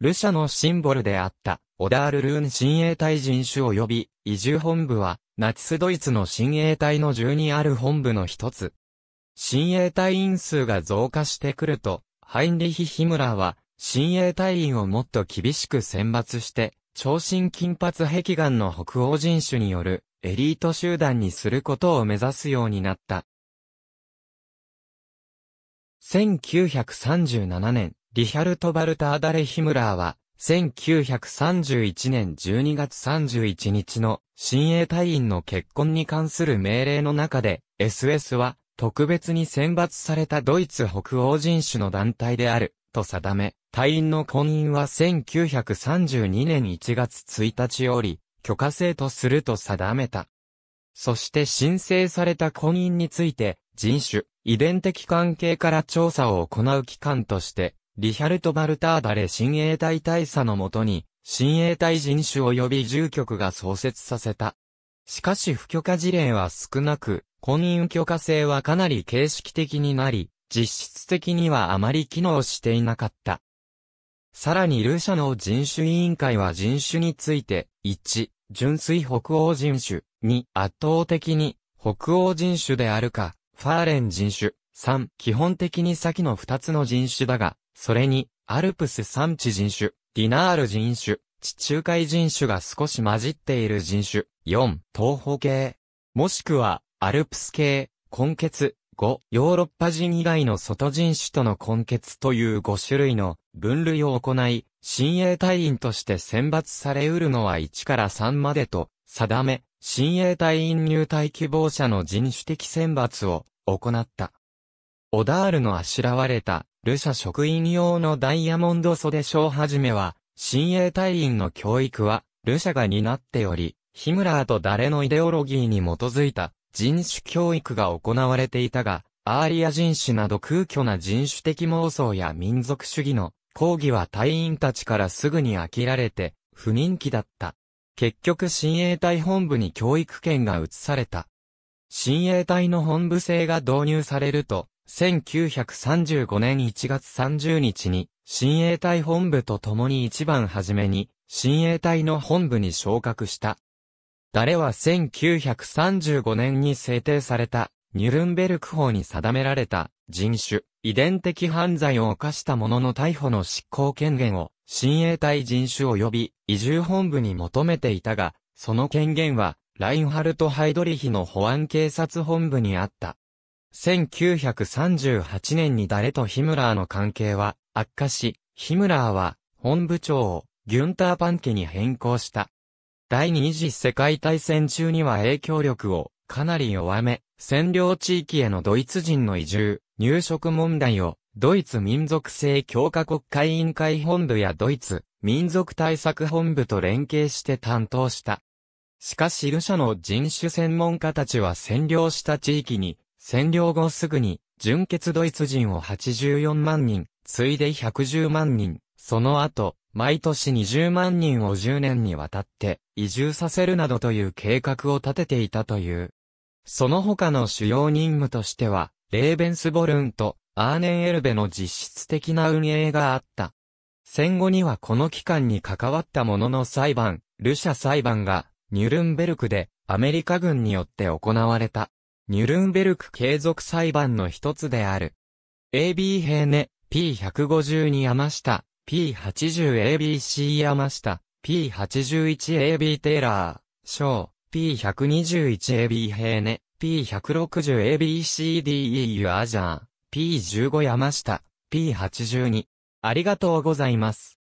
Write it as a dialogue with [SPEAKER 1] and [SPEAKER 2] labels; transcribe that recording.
[SPEAKER 1] ルシャのシンボルであった、オダールルーン親衛隊人種及び、移住本部は、ナチスドイツの親衛隊の1にある本部の一つ。親衛隊員数が増加してくると、ハインリヒ・ヒムラーは、親衛隊員をもっと厳しく選抜して、超新金髪壁眼の北欧人種によるエリート集団にすることを目指すようになった。1937年、リヒャルト・バルターダレ・ヒムラーは、1931年12月31日の新衛隊員の結婚に関する命令の中で、SS は特別に選抜されたドイツ北欧人種の団体である、と定め、隊員の婚姻は1932年1月1日より許可制とすると定めた。そして申請された婚姻について、人種、遺伝的関係から調査を行う機関として、リヒャルト・バルターダレ親衛隊大佐のもとに、親衛隊人種及び住局が創設させた。しかし不許可事例は少なく、婚姻許可制はかなり形式的になり、実質的にはあまり機能していなかった。さらにルーシャの人種委員会は人種について、1、純粋北欧人種、2、圧倒的に北欧人種であるか、ファーレン人種、3、基本的に先の2つの人種だが、それに、アルプス産地人種、ディナール人種、地中海人種が少し混じっている人種。4、東方系。もしくは、アルプス系、根血。5、ヨーロッパ人以外の外人種との根血という5種類の分類を行い、親衛隊員として選抜されうるのは1から3までと定め、親衛隊員入隊希望者の人種的選抜を行った。オダールのあしらわれた、ルシャ職員用のダイヤモンド袖章はじめは、親衛隊員の教育は、ルシャが担っており、ヒムラーと誰のイデオロギーに基づいた人種教育が行われていたが、アーリア人種など空虚な人種的妄想や民族主義の抗議は隊員たちからすぐに飽きられて不人気だった。結局親衛隊本部に教育権が移された。親衛隊の本部制が導入されると、1935年1月30日に、新衛隊本部と共に一番初めに、新衛隊の本部に昇格した。誰は1935年に制定された、ニュルンベルク法に定められた、人種、遺伝的犯罪を犯した者の逮捕の執行権限を、新衛隊人種及び移住本部に求めていたが、その権限は、ラインハルト・ハイドリヒの保安警察本部にあった。1938年に誰とヒムラーの関係は悪化し、ヒムラーは本部長をギュンターパンケに変更した。第二次世界大戦中には影響力をかなり弱め、占領地域へのドイツ人の移住、入植問題をドイツ民族性強化国会委員会本部やドイツ民族対策本部と連携して担当した。しかしルシャの人種専門家たちは占領した地域に占領後すぐに、純血ドイツ人を84万人、ついで110万人、その後、毎年20万人を10年にわたって移住させるなどという計画を立てていたという。その他の主要任務としては、レーベンスボルンとアーネンエルベの実質的な運営があった。戦後にはこの期間に関わった者の裁判、ルシャ裁判がニュルンベルクでアメリカ軍によって行われた。ニュルンベルク継続裁判の一つである。AB 平ネ、P152 山下、P80ABC 山下、P81AB テーラー、小、P121AB 平ネ、P160ABCDE ユアジャー、P15 山下、P82。ありがとうございます。